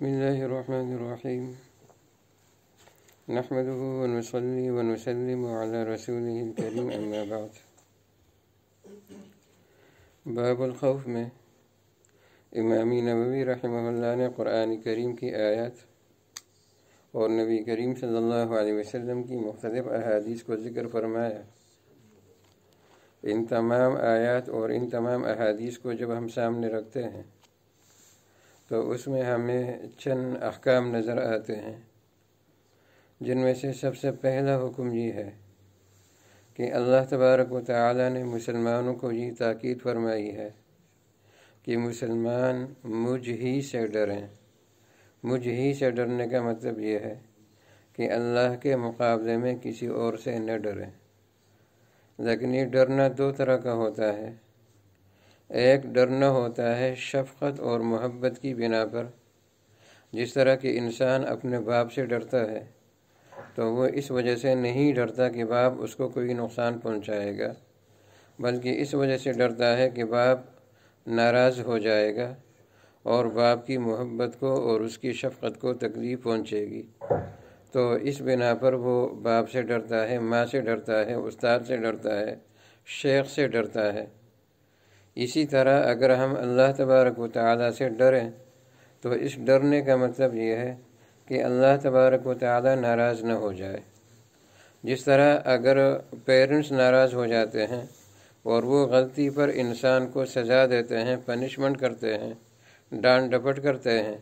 بسم الله الرحمن الرحيم نحمده ونصلي ونسلم على رسوله الكريم أما بعد باب الخوف में इमामी नबी रहमल्ला ने क़ुरान करीम की आयत और नबी करीम सल्लल्लाहु अलैहि वसल्लम की मुख्तलिफ़ अहादीस को ज़िक्र फरमाया इन तमाम आयत और इन तमाम अहादीस को जब हम सामने रखते हैं तो उसमें हमें चंद अहकाम नज़र आते हैं जिनमें से सबसे पहला हुक्म ये है कि अल्लाह तबारक व ताली ने मुसलमानों को ये ताक़द फरमाई है कि मुसलमान मुझ ही से डरें मुझ ही से डरने का मतलब ये है कि अल्लाह के मुकाबले में किसी और से न डरें लेकिन ये डरना दो तरह का होता है एक डरना होता है शफकत और मोहब्बत की बिना पर जिस तरह कि इंसान अपने बाप से डरता है तो वो इस वजह से नहीं डरता कि बाप उसको कोई नुकसान पहुंचाएगा बल्कि इस वजह से डरता है कि बाप नाराज़ हो जाएगा और बाप की मोहब्बत को और उसकी शफकत को तकलीफ़ पहुंचेगी तो इस बिना पर वो बाप से डरता है माँ से डरता है उस्ताद से डरता है शेख से डरता है इसी तरह अगर हम अल्लाह तबारक व ताली से डरें तो इस डरने का मतलब यह है कि अल्लाह तबारक व ताली नाराज़ न हो जाए जिस तरह अगर पेरेंट्स नाराज़ हो जाते हैं और वो गलती पर इंसान को सजा देते हैं पनिशमेंट करते हैं डांट डपट करते हैं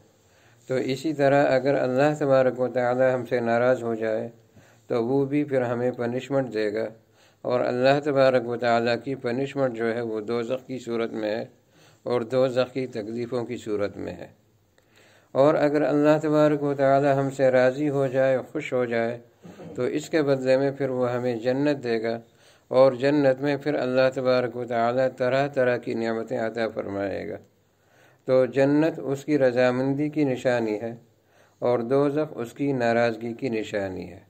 तो इसी तरह अगर अल्लाह तबारक व ताली हमसे नाराज़ हो जाए तो वो भी फिर हमें पनिशमेंट देगा और अल्लाह तबारक व ताली की पनिशमेंट जो है वो दो की सूरत में है और दो की तकलीफ़ों की सूरत में है और अगर अल्लाह तबारक व ताली हमसे राज़ी हो जाए खुश हो जाए तो इसके बदले में फिर वह हमें जन्नत देगा और जन्नत में फिर अल्लाह तबारक व ताली तरह तरह की नियमतें अता फरमाएगा तो जन्नत उसकी रजामंदी की निशानी है और दोजख उसकी नाराज़गी की निशानी है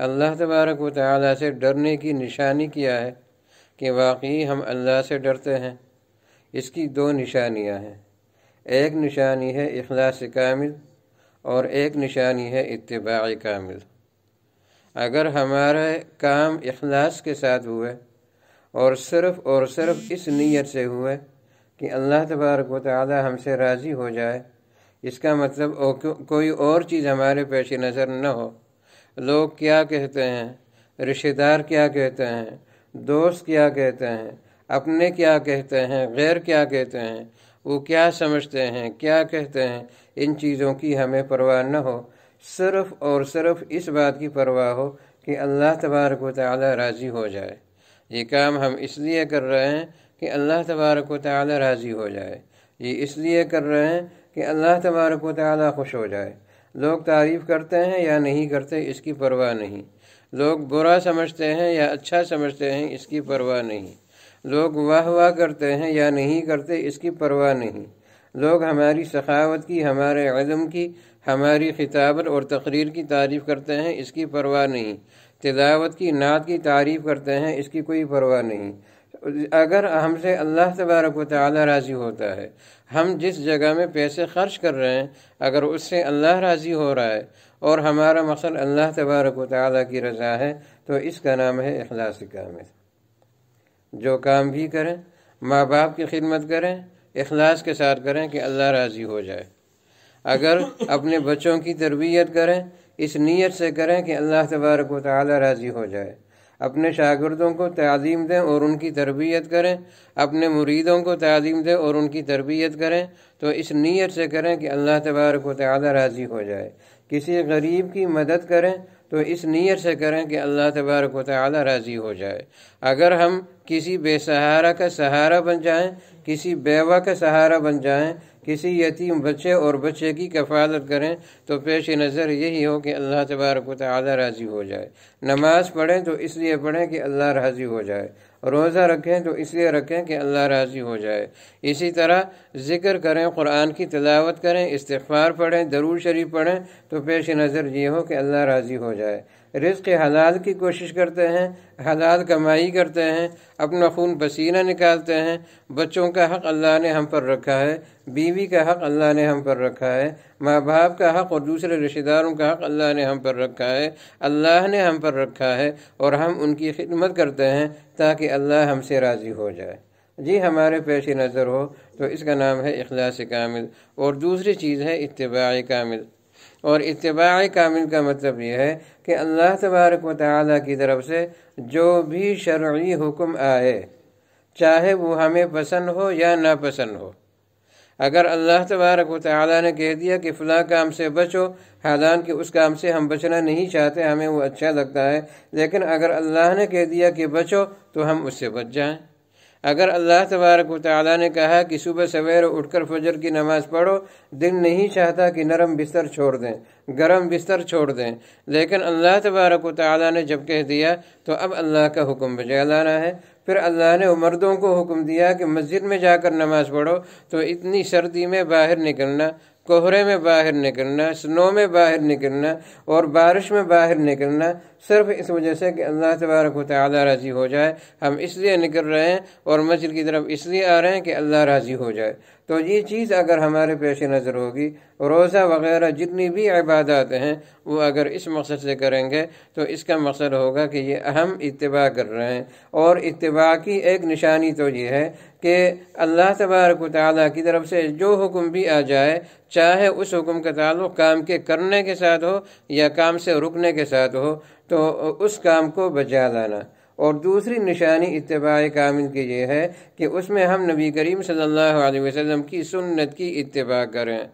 अल्लाह तबारक व ताली से डरने की निशानी किया है कि वाकई हम अल्लाह से डरते हैं इसकी दो निशानियां हैं एक निशानी है अखलास कामिल और एक निशानी है इतबाई कामिल अगर हमारा काम अखलास के साथ हुए और सिर्फ़ और सिर्फ इस नीयत से हुए कि अल्लाह तबारक व ताली हमसे राज़ी हो जाए इसका मतलब कोई और चीज़ हमारे पेश नज़र न हो लोग क्या कहते हैं रिश्तेदार क्या कहते हैं दोस्त क्या कहते हैं अपने क्या कहते हैं गैर क्या कहते हैं वो क्या समझते हैं क्या कहते हैं इन चीज़ों की हमें परवाह न हो सिर्फ और सिर्फ इस बात की परवाह हो कि अल्लाह तबारक ताली राज़ी हो जाए ये काम हम इसलिए कर रहे हैं कि अल्लाह तबारक ताली राज़ी हो जाए ये इसलिए कर रहे हैं कि अल्लाह तबारक ताली खुश हो जाए लोग तारीफ करते हैं या नहीं करते इसकी परवाह नहीं लोग बुरा समझते हैं या अच्छा समझते हैं इसकी परवाह नहीं लोग वाह वाह करते हैं या नहीं करते इसकी परवाह नहीं लोग हमारी सखावत की हमारे अदम की हमारी खिताबत और तकरीर की तारीफ़ करते हैं इसकी परवाह नहीं तिलावत की नात की तारीफ़ करते हैं इसकी कोई परवाह नहीं अगर हमसे अल्लाह तबारक वाली राज़ी होता है हम जिस जगह में पैसे खर्च कर रहे हैं अगर उससे अल्लाह राज़ी हो रहा है और हमारा मकसद अल्लाह तबारक वाली की रजा है तो इसका नाम है अखलास कामिल जो काम भी करें माँ बाप की खिदमत करें अखलास के साथ करें कि अल्लाह राज़ी हो जाए अगर अपने बच्चों की तरबियत करें इस नीयत से करें कि अल्लाह तबारक वाली राज़ी हो जाए अपने शागिदों को तज़ीम दें और उनकी तरबियत करें अपने मुरीदों को तज़ीम दें और उनकी तरबियत करें तो इस नीयत से करें कि अल्लाह तबारक वाली राज़ी हो जाए किसी गरीब की मदद करें तो इस नीयत से करें कि अल्लाह तबारक वाली राज़ी हो जाए अगर हम किसी बेसहारा का सहारा बन जाएं किसी बेवा का सहारा बन जाएं किसी यतीम बच्चे और बच्चे की कफालत करें तो पेश नज़र यही हो कि अल्लाह तबारक ताली राज़ी हो जाए नमाज पढ़ें तो इसलिए पढ़ें कि अल्लाह राज़ी हो जाए रोज़ा रखें तो इसलिए रखें कि अल्लाह राज़ी हो जाए इसी तरह ज़िक्र करें कुरान की तलावत करें इस्तफ़ार पढ़ें दरूर शरीफ पढ़ें तो पेश नज़र ये हो कि अल्लाह राज़ी हो जाए रिस्क हलाल की कोशिश करते हैं हलाल कमाई करते हैं अपना खून पसीना निकालते हैं बच्चों का हक अल्लाह ने हम पर रखा है बीवी का हक अल्लाह ने हम पर रखा है माँ बाप का हक और दूसरे रिश्तेदारों का हक अल्लाह ने हम पर रखा है अल्लाह ने हम पर रखा है और हम उनकी खिदमत करते हैं ताकि अल्लाह हमसे राज़ी हो जाए जी हमारे पेश नज़र हो तो इसका नाम है अखलास कामिल और दूसरी चीज़ है इतबा कामिल और इतबा कामिल का मतलब यह है कि अल्लाह तबारक वाली की तरफ से जो भी शर्य हुक्म आए चाहे वो हमें पसंद हो या नापसंद हो अगर अल्लाह तबारक वाली ने कह दिया कि फ़लाँ काम से बचो हालांकि उस काम से हम बचना नहीं चाहते हमें वो अच्छा लगता है लेकिन अगर अल्लाह ने कह दिया कि बचो तो हम उससे बच जाएं अगर अल्लाह तबारक ताली ने कहा कि सुबह सवेरे उठकर फजर की नमाज पढ़ो दिल नहीं चाहता कि नरम बिस्तर छोड़ दें गरम बिस्तर छोड़ दें लेकिन अल्लाह तबारक ताली ने जब कह दिया तो अब अल्लाह का हुक्म बजा लाना है फिर अल्लाह ने मर्दों को हुक्म दिया कि मस्जिद में जाकर नमाज पढ़ो तो इतनी सर्दी में बाहर निकलना कोहरे में बाहर निकलना स्नो में बाहर निकलना और बारिश में बाहर निकलना सिर्फ इस वजह से कि अल्लाह तबारक वाली राज़ी हो जाए हम इसलिए निकल रहे हैं और मस्जिद की तरफ इसलिए आ रहे हैं कि अल्लाह राज़ी हो जाए तो ये चीज़ अगर हमारे पेश नज़र होगी रोज़ा वगैरह जितनी भी इबादत हैं वो अगर इस मकसद से करेंगे तो इसका मकसद होगा कि ये अहम इतबा कर रहे हैं और इतबा की एक निशानी तो ये है कि अल्लाह तबारक ताली की तरफ से जो हुक्म भी आ जाए चाहे उस हुक्म का ताल्लुक काम के करने के साथ हो या काम से रुकने के साथ हो तो उस काम को बजा लाना और दूसरी निशानी इतबा कामिल की यह है कि उसमें हम नबी करीम सल्लल्लाहु अलैहि वसल्लम की सुन्नत की इतबा करें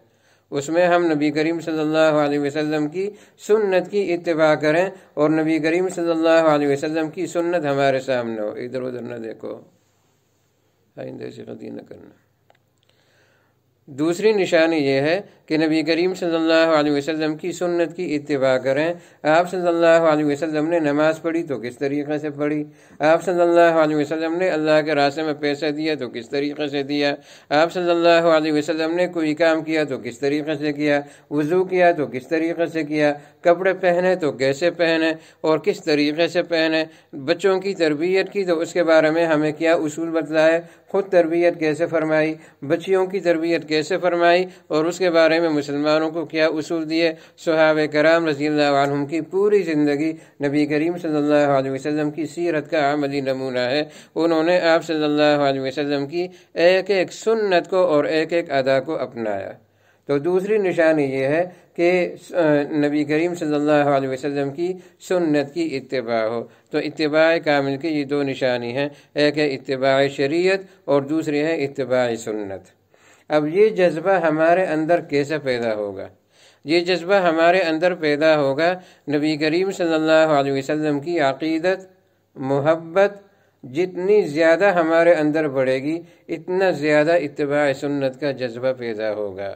उसमें हम नबी करीम सल्लल्लाहु अलैहि वसल्लम की सुन्नत की इतबा करें और नबी करीम सल्लल्लाहु अलैहि वसल्लम की सुन्नत हमारे सामने हो इधर उधर न देखो आइंदे से गदी न करना दूसरी निशानी यह है कि नबी करीम सल्लल्लाहु अलैहि वसल्लम की सुन्नत की इतवा करें आप सल्लल्लाहु अलैहि वसल्लम ने नमाज पढ़ी तो किस तरीके से पढ़ी आप सल्लल्लाहु अलैहि वसल्लम ने अल्लाह के रास्ते में पैसा दिया तो किस तरीके से दिया आप सल्लल्लाहु अलैहि वसल्लम ने कोई काम किया तो किस तरीके से किया वज़ू किया तो किस तरीके से किया कपड़े पहने तो कैसे पहने और किस तरीके से पहने बच्चों की तरबियत की तो उसके बारे में हमें क्या उसूल बतलाए ख़ुद तरबियत कैसे फरमाई बच्चियों की तरबियत कैसे फरमाई और उसके बारे में मुसलमानों को क्या उसूल दिए सुहाब कराम रजील्लाम की पूरी ज़िंदगी नबी करीम सल्लल्लाहु की सीरत का आमली नमूना है उन्होंने आप सल्ला वसम की एक एक सुन्नत को और एक एक अदा को अपनाया तो दूसरी निशानी ये है कि नबी करीम सल्लल्लाहु अलैहि वसल्लम की सुन्नत की इतबा हो तो इतबा कामिल की ये दो निशानी हैं एक है इतबा शरीयत और दूसरी है इतबा सुन्नत अब ये जज्बा हमारे अंदर कैसे पैदा होगा ये जज्बा हमारे अंदर पैदा होगा नबी करीम सल्लल्लाहु अलैहि वसल्लम की अकीदत मोहब्बत जितनी ज़्यादा हमारे अंदर बढ़ेगी इतना ज़्यादा इतबा सुन्नत का जज्बा पैदा होगा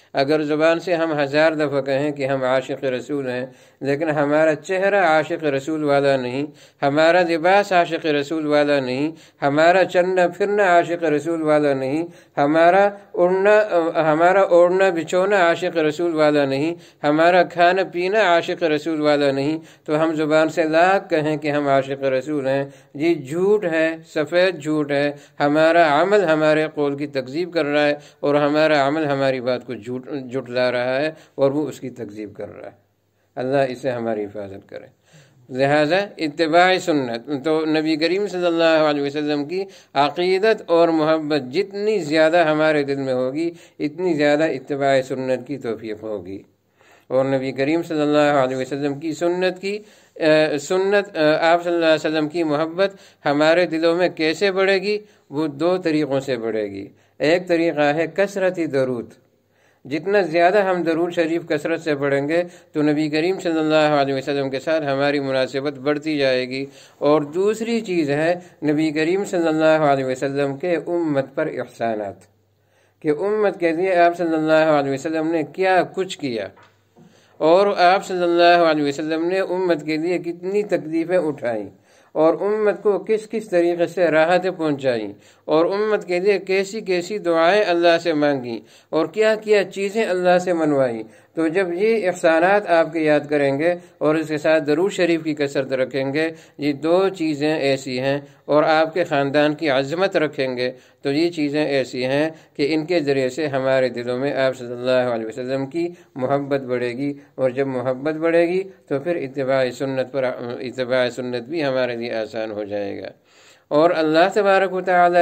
अगर ज़ुबान से हम हज़ार दफ़ा कहें कि हम आशिक रसूल हैं लेकिन हमारा चेहरा आशिक रसूल वाला नहीं हमारा लिबास आशिक रसूल वाला नहीं हमारा चलना फिरना आशिक रसूल वाला नहीं हमारा उड़ना हमारा ओढ़ना बिछोना आशिक रसूल वाला नहीं हमारा खाना पीना आशिक रसूल वाला नहीं तो हम ज़ुबान से लाख कहें कि हम आशिक रसूल हैं ये झूठ है सफ़ेद झूठ है हमारा अमल हमारे कौल की तकजीब कर रहा है और हमारा अमल हमारी बात को झूठ जुट जा रहा है और वो उसकी तकजीब कर रहा है अल्लाह इसे हमारी हिफाजत करे लिहाजा इतबा सुन्नत तो नबी करीम सल्लल्लाहु अलैहि वसल्लम की अकीदत और मोहब्बत जितनी ज़्यादा हमारे दिल में होगी इतनी ज़्यादा इतबा सुन्नत की तोफ़ी होगी और नबी करीम सल्लल्लाहु अलैहि वसल्लम की सुन्नत की आ, सुन्नत आप सल्लल्लाहु अलैहि वसल्लम की मोहब्बत हमारे दिलों में कैसे बढ़ेगी वो दो तरीक़ों से बढ़ेगी एक तरीक़ा है कसरती दरूद जितना ज़्यादा हम दरूर शरीफ कसरत से पढ़ेंगे तो नबी करीम सल्लल्लाहु अलैहि वसल्लम के साथ हमारी मुनासिबत बढ़ती जाएगी और दूसरी चीज़ है नबी करीम सल्लल्लाहु अलैहि वसल्लम के उम्मत पर एहसानात कि उम्मत के लिए आप सल्लल्लाहु अलैहि वसल्लम ने क्या कुछ किया और आप सल्लल्लाहु अलैहि वसल्लम ने उम्मत के लिए कितनी तकलीफ़ें उठाईं और उम्मत को किस किस तरीके से राहत पहुंचाई और उम्मत के लिए कैसी कैसी दुआएं अल्लाह से मांगी और क्या क्या चीज़ें अल्लाह से मनवाई तो जब ये एहसान आपके याद करेंगे और इसके साथ ज़रूर शरीफ की कसरत रखेंगे ये दो चीज़ें ऐसी हैं और आपके ख़ानदान की आज़मत रखेंगे तो ये चीज़ें ऐसी हैं कि इनके ज़रिए से हमारे दिलों में आप सल्ला वसम की मोहब्बत बढ़ेगी और जब मोहब्बत बढ़ेगी तो फिर इतबा सुन्नत पर इतबा सुन्नत भी हमारे लिए आसान हो जाएगा और अल्लाह तबारक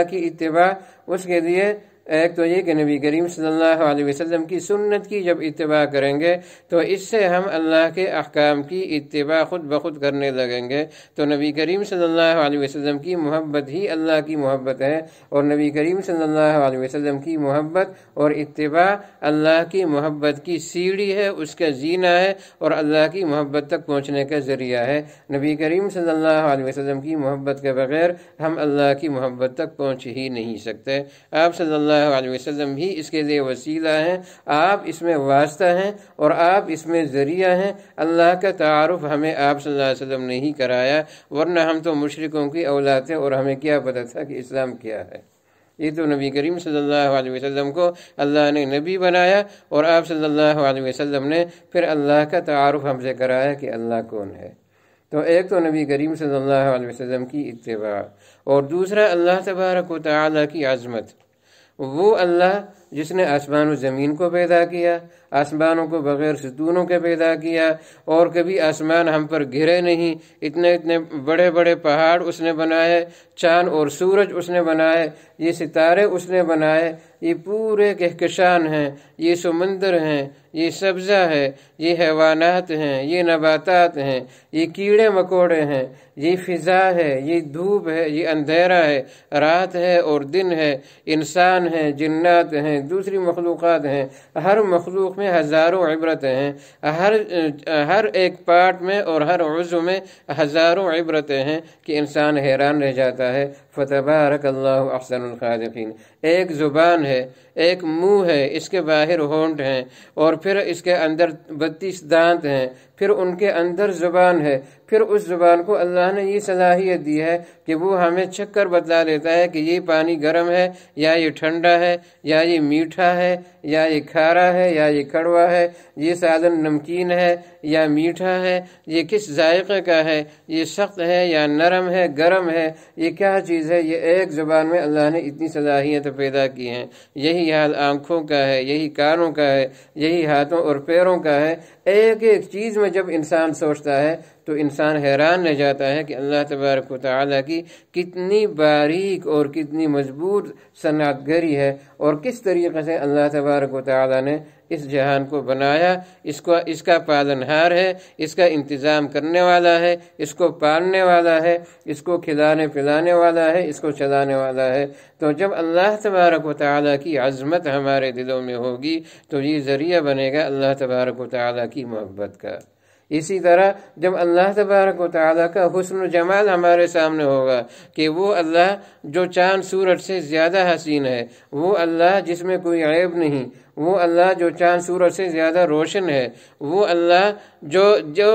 की इतबा उसके लिए एक तो ये कि नबी करीम सल्लल्लाहु अलैहि वसल्लम की सुन्नत की जब इतबा करेंगे तो इससे हम अल्लाह के अहकाम की इतबा खुद ब खुद करने लगेंगे तो नबी करीम सल्लल्लाहु अलैहि वसल्लम की मोहब्बत ही अल्लाह की मोहब्बत है और नबी करीम सल्लल्लाहु अलैहि वसल्लम की मोहब्बत और इतबा अल्लाह की मोहब्बत की सीढ़ी है उसका जीना है और अल्लाह की मोहब्बत तक पहुँचने का ज़रिया है नबी करीम सल्लल्लाहु अलैहि वसल्लम की मोहब्बत के बगैर हम अल्लाह की मोहब्बत तक पहुँच ही नहीं सकते आप सल्ला वसम भी इसके लिए वसीला हैं आप इसमें वास्ता हैं और आप इसमें ज़रिया हैं अल्लाह का तारफ़ हमें आप वसल्लम ने ही कराया वरना हम तो मशरकों की औलाद हैं और हमें क्या पता था कि इस्लाम क्या है ये तो नबी करीम सल्लल्लाहु अलैहि वसल्लम को अल्लाह ने नबी बनाया और आप सल्लल्लाहु अलैहि वसल्लम ने फिर अल्लाह का तारफ़ हमसे कराया कि अल्लाह कौन है तो एक तो नबी करीम सल्लल्लाहु अलैहि वसल्लम की इतवा और दूसरा अल्लाह तबारक वाली की आज़मत वो अल्लाह जिसने आसमान और ज़मीन को पैदा किया आसमानों को बगैर सतूनों के पैदा किया और कभी आसमान हम पर घिरे नहीं इतने इतने बड़े बड़े पहाड़ उसने बनाए चाँद और सूरज उसने बनाए ये सितारे उसने बनाए ये पूरे कहकशान हैं ये समंदर हैं ये सब्जा है ये हैवानात हैं ये नबातात हैं ये कीड़े मकोड़े हैं ये फिज़ा है ये धूप है ये अंधेरा है रात है और दिन है इंसान है जन्नात हैं दूसरी मखलूक़ हैं हर मखलूक में हज़ारों इबरतें हैं हर हर एक पार्ट में और हर उज़ में हज़ारों इबरतें हैं कि इंसान हैरान रह जाता है फ़तबारक अल्लाह अहसन ख़ालकिन एक ज़ुबान है एक मुंह है इसके बाहर होंठ हैं और फिर इसके अंदर बत्तीस दांत हैं फिर उनके अंदर ज़ुबान है फिर उस ज़ुबान को अल्लाह ने ये सलाहियत दी है कि वो हमें छक्कर बता लेता देता है कि ये पानी गर्म है या ये ठंडा है या ये मीठा है या ये खारा है या ये कड़वा है ये साधन नमकीन है या मीठा है ये किस जायक़े का है ये सख्त है या नरम है गर्म है ये क्या चीज़ है ये एक ज़ुबान में अल्लाह ने इतनी सलाहियत पैदा की हैं यही यही हाल आंखों का है यही कानों का है यही हाथों और पैरों का है एक एक चीज़ में जब इंसान सोचता है तो इंसान हैरान रह जाता है कि अल्लाह तबारक ताली की कितनी बारीक और कितनी मजबूत सनातगरी है और किस तरीके से अल्लाह तबारक ताली ने इस जहान को बनाया इसको इसका पालनहार है इसका इंतज़ाम करने वाला है इसको पालने वाला है इसको खिलाने पिलाने वाला है इसको चलाने वाला है तो जब अल्लाह तबारक ताली की आज़मत हमारे दिलों में होगी तो ये ज़रिया बनेगा अल्लाह तबारक ताली की की मोहब्बत का इसी तरह जब अल्लाह तबारक वाली का हसन जमाल हमारे सामने होगा कि वो अल्लाह जो चांद सूरज से ज़्यादा हसीन है वो अल्लाह जिसमें कोई ऐब नहीं वो अल्लाह जो चांद सूरज से ज़्यादा रोशन है वो अल्लाह जो जो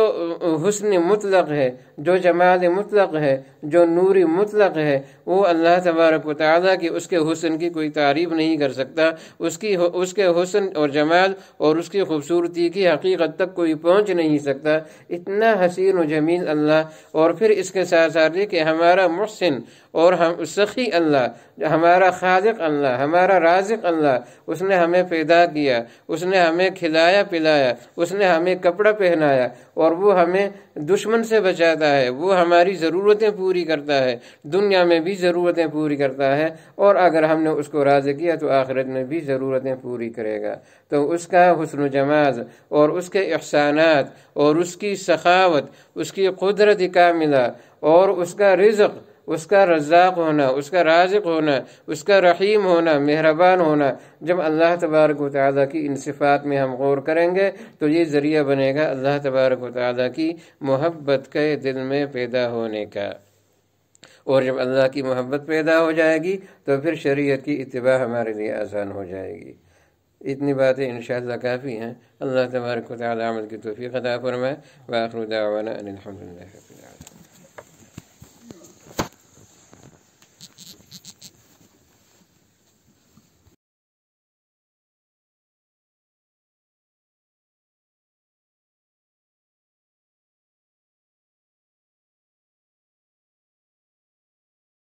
हसन मुतलक है जो जमाल मुतलक है जो नूरी मुतलक है वो अल्लाह तबारक वाली की उसके हुस्न की कोई तारीफ नहीं कर सकता उसकी उसके हसन और जमाल और उसकी खूबसूरती की हकीकत तक कोई पहुंच नहीं सकता इतना हसीन व जमील अल्लाह और फिर इसके साथ साथ कि हमारा मुहसिन और हम सखी अल्लाह हमारा खालिक अल्लाह हमारा राजिक अल्लाह उसने हमें पैदा किया उसने हमें खिलाया पिलाया उसने हमें कपड़ा पहनाया और वो हमें दुश्मन से बचाता है वो हमारी ज़रूरतें पूरी करता है दुनिया में भी ज़रूरतें पूरी करता है और अगर हमने उसको राज किया तो आखिरत में भी ज़रूरतें पूरी करेगा तो उसका हसन जमाज और उसके एहसानात और उसकी सखावत उसकी कुदरत का मिला और उसका रिज़ उसका रजाक होना उसका राजक होना उसका रहीम होना मेहरबान होना जब अल्लाह तबारक वाली की इन सिफ़ात में हम गौर करेंगे तो ये ज़रिया बनेगा अल्लाह तबारक वाली की मोहब्बत के दिल में पैदा होने का और जब अल्लाह की मोहब्बत पैदा हो जाएगी तो फिर शरीयत की इतबा हमारे लिए आसान हो जाएगी इतनी बातें इन काफ़ी हैं अल्लाह तबारक वाली की तोफ़ी अदा फरमाए वाखरुदावाना अलहमदिल्ला